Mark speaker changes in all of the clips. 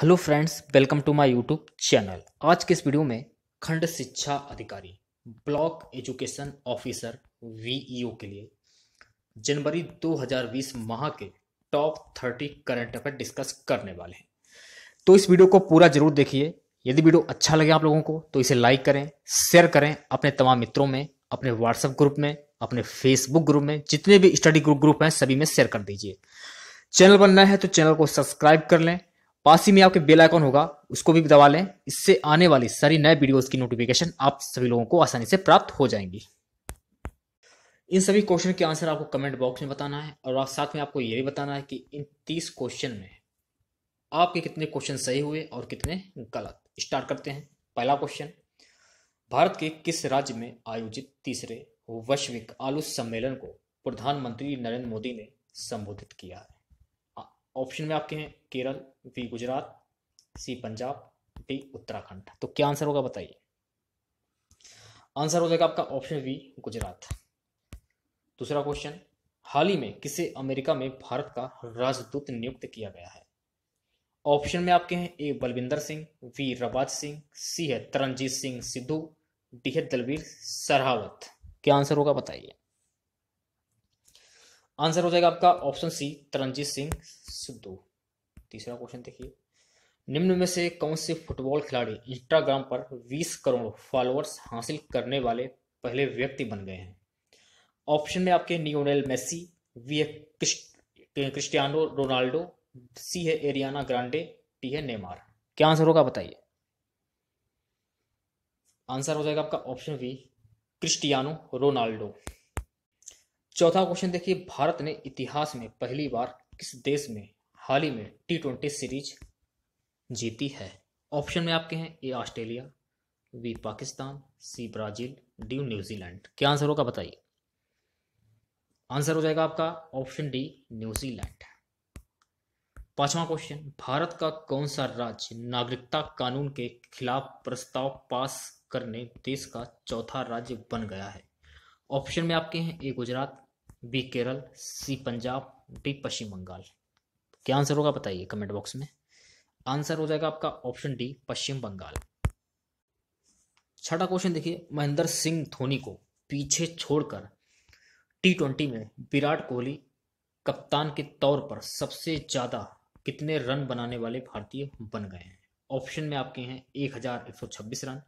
Speaker 1: hello friends welcome to my YouTube channel आज के इस वीडियो में खंड शिक्षा अधिकारी ब्लॉक एजुकेशन ऑफिसर वीईओ के लिए जनवरी 2020 माह के टॉप 30 करंट अफेयर डिस्कस करने वाले हैं तो इस वीडियो को पूरा जरूर देखिए यदि वीडियो अच्छा लगे आप लोगों को तो इसे लाइक करें शेयर करें अपने तमाम मित्रों में अपने व्हाट्सएप ग्रुप में अपने फेसबुक ग्रुप में जितने भी स्टडी ग्रुप ग्रुप हैं सभी में शेयर कर दीजिए चैनल बनना है तो चैनल को सब्सक्राइब कर लें पास ही में आपके बेल आइकॉन होगा उसको भी दबा लें इससे आने वाली सारी नए वीडियोस की नोटिफिकेशन आप सभी लोगों को आसानी से प्राप्त हो जाएंगी इन सभी क्वेश्चन के आंसर आपको कमेंट बॉक्स में बताना है और साथ में आपको ये भी बताना है कि इन तीस क्वेश्चन में आपके कितने क्वेश्चन सही हुए और कितने गलत स्टार्ट करते हैं पहला क्वेश्चन भारत के किस राज्य में आयोजित तीसरे वैश्विक आलू सम्मेलन को प्रधानमंत्री नरेंद्र मोदी ने संबोधित किया है ऑप्शन में आपके हैं Kerala B Gujarat C Punjab D Uttarakhand तो क्या आंसर होगा बताइए आंसर हो जाएगा आपका ऑप्शन बी गुजरात दूसरा क्वेश्चन हाल ही में किसे अमेरिका में भारत का राजदूत नियुक्त किया गया है ऑप्शन में आपके हैं A Balwinder Singh B Rabaz Singh C है तरनजीत सिंह सिद्धू डी है दलवीर सरावत क्या आंसर होगा बताइए आंसर हो जाएगा आपका ऑप्शन सी तरनजीत सिंह सिद्धू तीसरा क्वेश्चन देखिए निम्न में से कौन से फुटबॉल खिलाड़ी इंस्टाग्राम पर 20 करोड़ फॉलोअर्स हासिल करने वाले पहले व्यक्ति बन गए हैं ऑप्शन में आपके नियोनेल मेसी वी है क्रिस्टियानो रोनाल्डो सी है एरियाना ग्रांडे टी है नेमार क्या आंसर होगा बताइए आंसर हो जाएगा आपका ऑप्शन बी क्रिस्टियानो रोनाल्डो चौथा क्वेश्चन देखिए भारत ने इतिहास में पहली बार किस देश में हाल ही में टी ट्वेंटी सीरीज जीती है ऑप्शन में आपके हैं A Australia B Pakistan C Brazil D New Zealand क्या आंसर होगा बताइए आंसर हो जाएगा आपका ऑप्शन डी न्यूजीलैंड पांचवा क्वेश्चन भारत का कौन सा राज्य नागरिकता कानून के खिलाफ प्रस्ताव पास करने देश का चौथा राज्य बन गया है ऑप्शन में आपके हैं A Gujarat B Kerala C Punjab D Paschim Bengal क्या आंसर होगा बताइए कमेंट बॉक्स में आंसर हो जाएगा आपका ऑप्शन डी पश्चिम बंगाल छठा क्वेश्चन देखिए महेंद्र सिंह धोनी को पीछे छोड़कर टी ट्वेंटी में विराट कोहली कप्तान के तौर पर सबसे ज़्यादा कितने रन बनाने वाले भारतीय बन गए हैं ऑप्शन में आपके हैं एक हजार एक सौ छब्बीस रन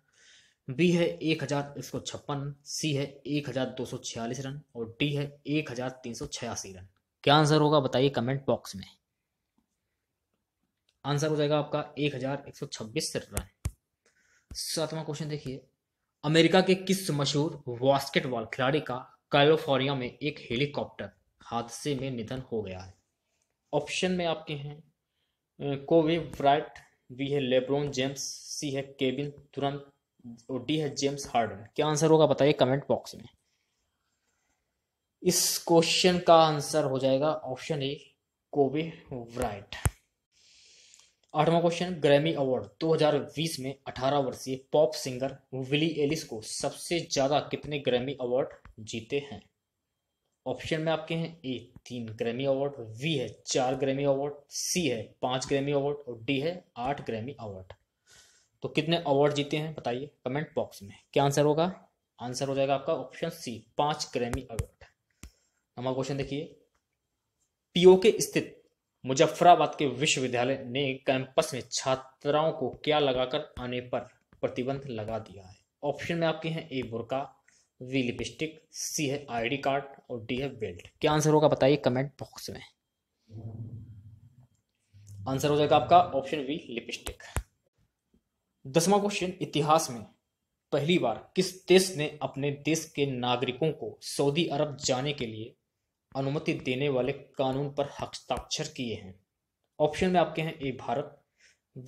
Speaker 1: बी है एक हजार एक सौ छप्पन सी है एक हजार दो सौ छियालीस रन और डी है एक हजार तीन सौ छियासी रन क्या आंसर होगा बताइए कमेंट बॉक्स में आंसर हो जाएगा आपका एक हजार एक सौ छब्बीस रन सातवां क्वेश्चन देखिए अमेरिका के किस मशहूर बास्केटबॉल खिलाड़ी का कैलिफोर्निया में एक हेलीकॉप्टर हादसे में निधन हो गया है ऑप्शन में आपके हैं कोवे ब्राइट बी है लेब्रोन जेम्स सी है केविन तुरंत और डी है जेम्स हार्डन क्या आंसर होगा बताइए कमेंट बॉक्स में इस क्वेश्चन का आंसर हो जाएगा ऑप्शन ए कोबे ब्राइट आठवां क्वेश्चन ग्रैमी अवार्ड 2020 में 18 वर्षीय पॉप सिंगर विली एलिस को सबसे ज्यादा कितने ग्रैमी अवार्ड जीते हैं ऑप्शन में आपके हैं ए तीन ग्रैमी अवार्ड वी है चार ग्रैमी अवार्ड सी है पांच ग्रैमी अवार्ड और डी है आठ ग्रैमी अवार्ड तो कितने अवार्ड जीते हैं बताइए कमेंट बॉक्स में क्या आंसर होगा आंसर हो जाएगा आपका ऑप्शन सी पांच क्रेमी अवार्ड नंबर क्वेश्चन देखिए पीओके स्थित मुजफ्फराबाद के विश्वविद्यालय ने कैंपस में छात्राओं को क्या लगाकर आने पर प्रतिबंध लगा दिया है ऑप्शन में आपके हैं ए बुरका वी लिपस्टिक सी है आईडी कार्ड और डी है बेल्ट क्या आंसर होगा बताइए कमेंट बॉक्स में आंसर हो जाएगा आपका ऑप्शन वी लिपस्टिक दसवा क्वेश्चन इतिहास में पहली बार किस देश ने अपने देश के नागरिकों को सऊदी अरब जाने के लिए अनुमति देने वाले कानून पर हस्ताक्षर किए हैं ऑप्शन में आपके हैं A Bharat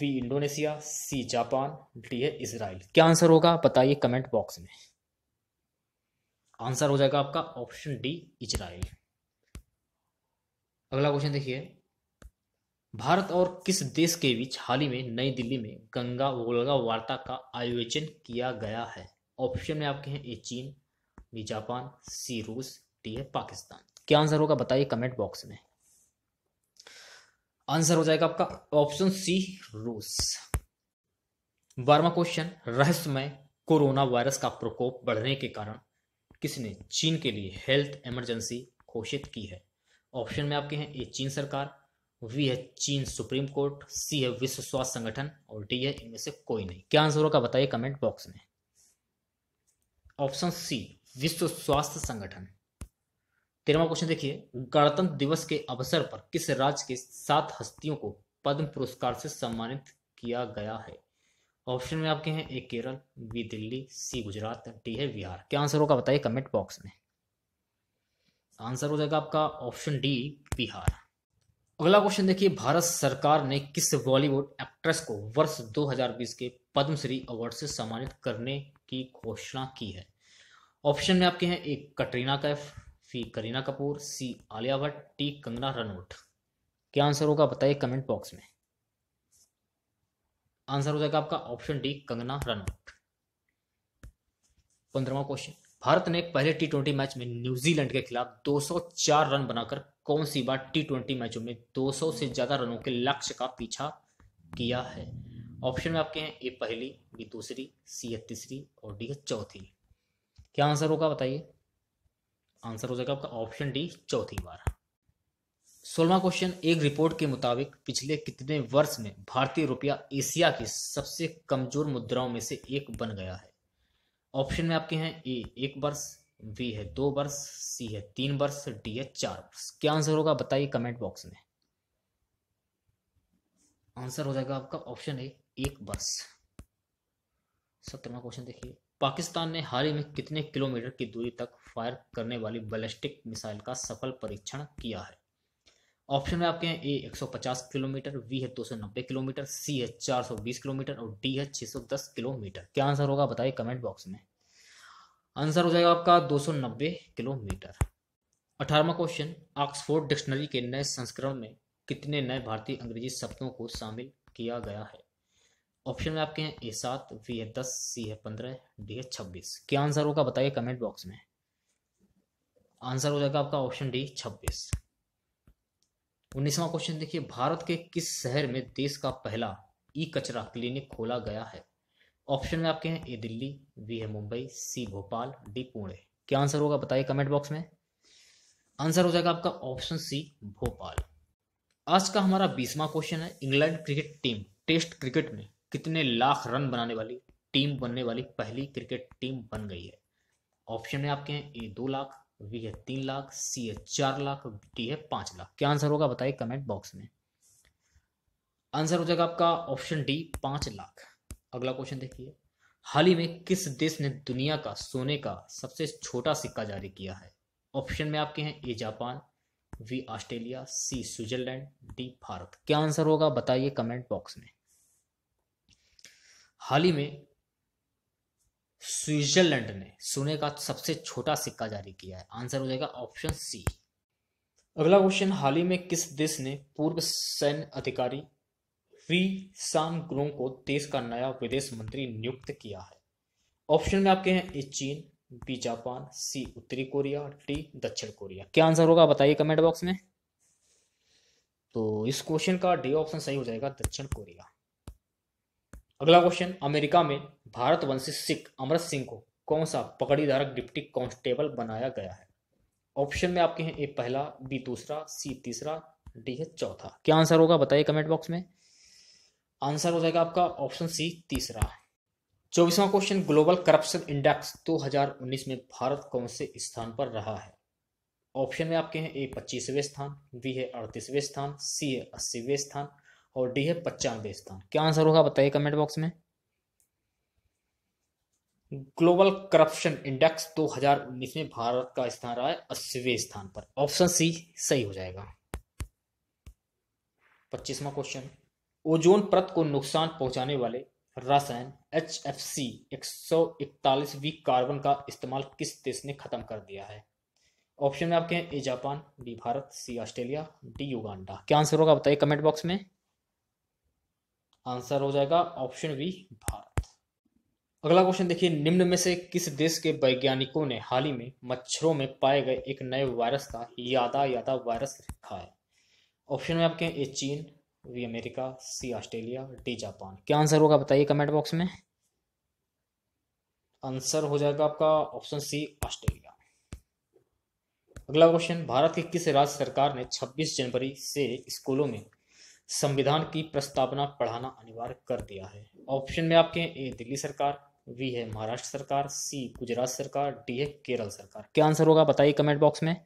Speaker 1: B Indonesia C Japan D है इसराइल क्या आंसर होगा बताइए कमेंट बॉक्स में आंसर हो जाएगा आपका ऑप्शन डी इसराइल अगला क्वेश्चन देखिए भारत और किस देश के बीच हाल ही में नई दिल्ली में गंगा गोलगा वार्ता का आयोजन किया गया है ऑप्शन में आपके हैं ए चीन बी जापान सी रूस डी है पाकिस्तान क्या आंसर होगा बताइए कमेंट बॉक्स में आंसर हो जाएगा आपका ऑप्शन सी रूस बारवा क्वेश्चन रहस्यमय कोरोना वायरस का प्रकोप बढ़ने के कारण किसने चीन के लिए हेल्थ इमरजेंसी घोषित की है ऑप्शन में आपके हैं ए चीन सरकार वी है चीन सुप्रीम कोर्ट सी है विश्व स्वास्थ्य संगठन और डी है इनमें से कोई नहीं क्या आंसर होगा बताइए कमेंट बॉक्स में ऑप्शन सी विश्व स्वास्थ्य संगठन तेरहवा क्वेश्चन देखिए गणतंत्र दिवस के अवसर पर किस राज्य के सात हस्तियों को पद्म पुरस्कार से सम्मानित किया गया है ऑप्शन में आपके हैं A Kerala B Delhi C Gujarat D है बिहार क्या आंसर होगा बताइए कमेंट बॉक्स में आंसर हो जाएगा आपका ऑप्शन डी बिहार अगला क्वेश्चन देखिए भारत सरकार ने किस बॉलीवुड एक्ट्रेस को वर्ष 2020 के पद्मश्री अवार्ड से सम्मानित करने की घोषणा की है ऑप्शन में आपके हैं A Katrina Kaif B Kareena Kapoor C Alia Bhatt D Kangana Ranaut क्या आंसर होगा बताइए कमेंट बॉक्स में आंसर हो जाएगा आपका ऑप्शन डी कंगना रनोट पंद्रवा क्वेश्चन भारत ने पहले टी ट्वेंटी मैच में न्यूजीलैंड के खिलाफ 204 रन बनाकर कौन सी बार टी ट्वेंटी मैचों में 200 से ज़्यादा रनों के लक्ष्य का पीछा किया है ऑप्शन में आपके हैं ए पहली बी दूसरी सी है तीसरी और डी है चौथी क्या आंसर होगा बताइए आंसर हो जाएगा आपका ऑप्शन डी चौथी बार सोलवा क्वेश्चन एक रिपोर्ट के मुताबिक पिछले कितने वर्ष में भारतीय रुपया एशिया की सबसे कमजोर मुद्राओं में से एक बन गया है ऑप्शन में आपके हैं ए एक वर्ष बी है दो वर्ष सी है तीन वर्ष डी है चार वर्ष क्या आंसर होगा बताइए कमेंट बॉक्स में आंसर हो जाएगा आपका ऑप्शन ए एक वर्ष सत्रहवा क्वेश्चन देखिए पाकिस्तान ने हाल ही में कितने किलोमीटर की दूरी तक फायर करने वाली बैलिस्टिक मिसाइल का सफल परीक्षण किया है ऑप्शन में आपके हैं ए 150 किलोमीटर बी है 290 किलोमीटर सी है 420 किलोमीटर और डी है 610 किलोमीटर क्या आंसर होगा बताइए कमेंट बॉक्स में आंसर हो जाएगा आपका 290 किलोमीटर अठारहवा क्वेश्चन ऑक्सफोर्ड डिक्शनरी के नए संस्करण में कितने नए भारतीय अंग्रेजी शब्दों को शामिल किया गया है ऑप्शन में आपके हैं ए सात बी है दस सी है पंद्रह डी है छब्बीस क्या आंसर होगा बताइए कमेंट बॉक्स में आंसर हो जाएगा आपका ऑप्शन डी छब्बीस उन्नीसवा क्वेश्चन देखिए भारत के किस शहर में देश का पहला ई कचरा क्लिनिक खोला गया है ऑप्शन में आपके हैं ए दिल्ली बी है मुंबई सी भोपाल डी पुणे क्या आंसर होगा बताइए कमेंट बॉक्स में आंसर हो जाएगा आपका ऑप्शन सी भोपाल आज का हमारा बीसवा क्वेश्चन है England cricket team test cricket में कितने लाख रन बनाने वाली टीम बनने वाली पहली क्रिकेट टीम बन गई है ऑप्शन में आपके हैं ए दो लाख बी है तीन लाख सी है चार लाख डी है पांच लाख क्या आंसर होगा बताइए कमेंट बॉक्स में आंसर हो जाएगा आपका ऑप्शन डी पांच लाख अगला क्वेश्चन देखिए हाल ही में किस देश ने दुनिया का सोने का सबसे छोटा सिक्का जारी किया है ऑप्शन में आपके हैं A Japan B Australia C Switzerland D Bharat क्या आंसर होगा बताइए कमेंट बॉक्स में हाल ही में स्विट्जरलैंड ने सोने का सबसे छोटा सिक्का जारी किया है आंसर हो जाएगा ऑप्शन सी अगला क्वेश्चन हाल ही में किस देश ने पूर्व सैन्य अधिकारी वी साम ग्रोंग को देश का नया विदेश मंत्री नियुक्त किया है ऑप्शन में आपके हैं ए चीन बी जापान सी उत्तरी कोरिया डी दक्षिण कोरिया क्या आंसर होगा बताइए कमेंट बॉक्स में तो इस क्वेश्चन का डी ऑप्शन सही हो जाएगा दक्षिण कोरिया अगला क्वेश्चन अमेरिका में भारत वंशी सिख अमृत सिंह को कौन सा पगड़ी धारक डिप्टी कांस्टेबल बनाया गया है ऑप्शन में आपके हैं ए पहला बी दूसरा सी तीसरा डी है चौथा क्या आंसर होगा बताइए कमेंट बॉक्स में आंसर हो जाएगा आपका ऑप्शन सी तीसरा चौबीसवां क्वेश्चन ग्लोबल करप्शन इंडेक्स 2019 में भारत कौन से स्थान पर रहा है ऑप्शन में आपके हैं ए पच्चीसवें स्थान बी है अड़तीसवें स्थान सी है अस्सीवें स्थान और डी है पचानवे स्थान क्या आंसर होगा बताइए कमेंट बॉक्स में ग्लोबल करप्शन इंडेक्स 2019 में भारत का स्थान रहा है अस्सीवें स्थान पर ऑप्शन सी सही हो जाएगा पच्चीसवा क्वेश्चन ओजोन परत को नुकसान पहुंचाने वाले रसायन एच एफ सी एक सौ इकतालीस वी कार्बन का इस्तेमाल किस देश ने खत्म कर दिया है ऑप्शन में आपके हैं A Japan B Bharat C Australia D Uganda क्या आंसर होगा बताइए कमेंट बॉक्स में आंसर हो जाएगा ऑप्शन बी भारत अगला क्वेश्चन देखिए निम्न में से किस देश के वैज्ञानिकों ने हाल ही में मच्छरों में पाए गए एक नए वायरस का यादा यादा वायरस रखा है ऑप्शन में आपके ए चीन B America C Australia D Japan क्या आंसर होगा बताइए कमेंट बॉक्स में आंसर हो जाएगा आपका ऑप्शन सी ऑस्ट्रेलिया अगला क्वेश्चन भारत की किस राज्य सरकार ने 26 जनवरी से स्कूलों में संविधान की प्रस्तावना पढ़ाना अनिवार्य कर दिया है ऑप्शन में आपके ए दिल्ली सरकार वी है महाराष्ट्र सरकार सी गुजरात सरकार डी है केरल सरकार क्या आंसर होगा बताइए कमेंट बॉक्स में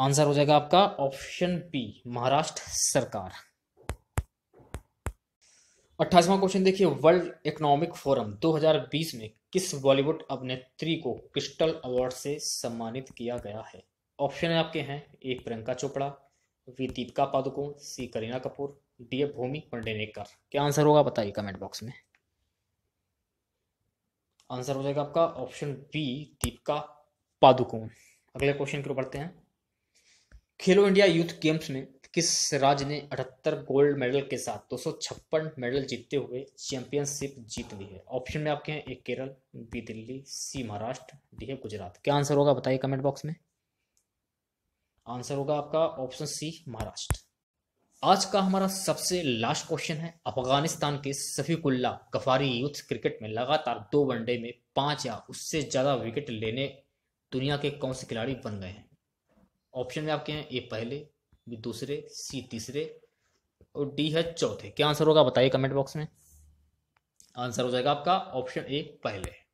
Speaker 1: आंसर हो जाएगा आपका ऑप्शन बी महाराष्ट्र सरकार अट्ठाईसवा क्वेश्चन देखिए वर्ल्ड इकोनॉमिक फोरम 2020 में किस बॉलीवुड अभिनेत्री को क्रिस्टल अवार्ड से सम्मानित किया गया है ऑप्शन आपके हैं A Priyanka Chopra B Deepika Padukone C Kareena Kapoor D एफ भूमि पंडेनेकर क्या आंसर होगा बताइए कमेंट बॉक्स में आंसर हो जाएगा आपका ऑप्शन बी दीपिका पादुकोण अगले क्वेश्चन की ओर बढ़ते हैं खेलो इंडिया यूथ गेम्स में किस राज्य ने अठहत्तर गोल्ड मेडल के साथ दो मेडल जीतते हुए चैंपियनशिप जीत ली है ऑप्शन में आपके हैं A Kerala B Delhi C Maharashtra D है गुजरात क्या आंसर होगा बताइए कमेंट बॉक्स में आंसर होगा आपका ऑप्शन सी महाराष्ट्र आज का हमारा सबसे लास्ट क्वेश्चन है अफगानिस्तान के सफीकुल्ला गफारी यूथ क्रिकेट में लगातार दो वनडे में पांच या उससे ज्यादा विकेट लेने दुनिया के कौन से खिलाड़ी बन गए हैं ऑप्शन में आपके हैं ए पहले बी दूसरे सी तीसरे और डी है चौथे क्या आंसर होगा बताइए कमेंट बॉक्स में आंसर हो जाएगा आपका ऑप्शन ए पहले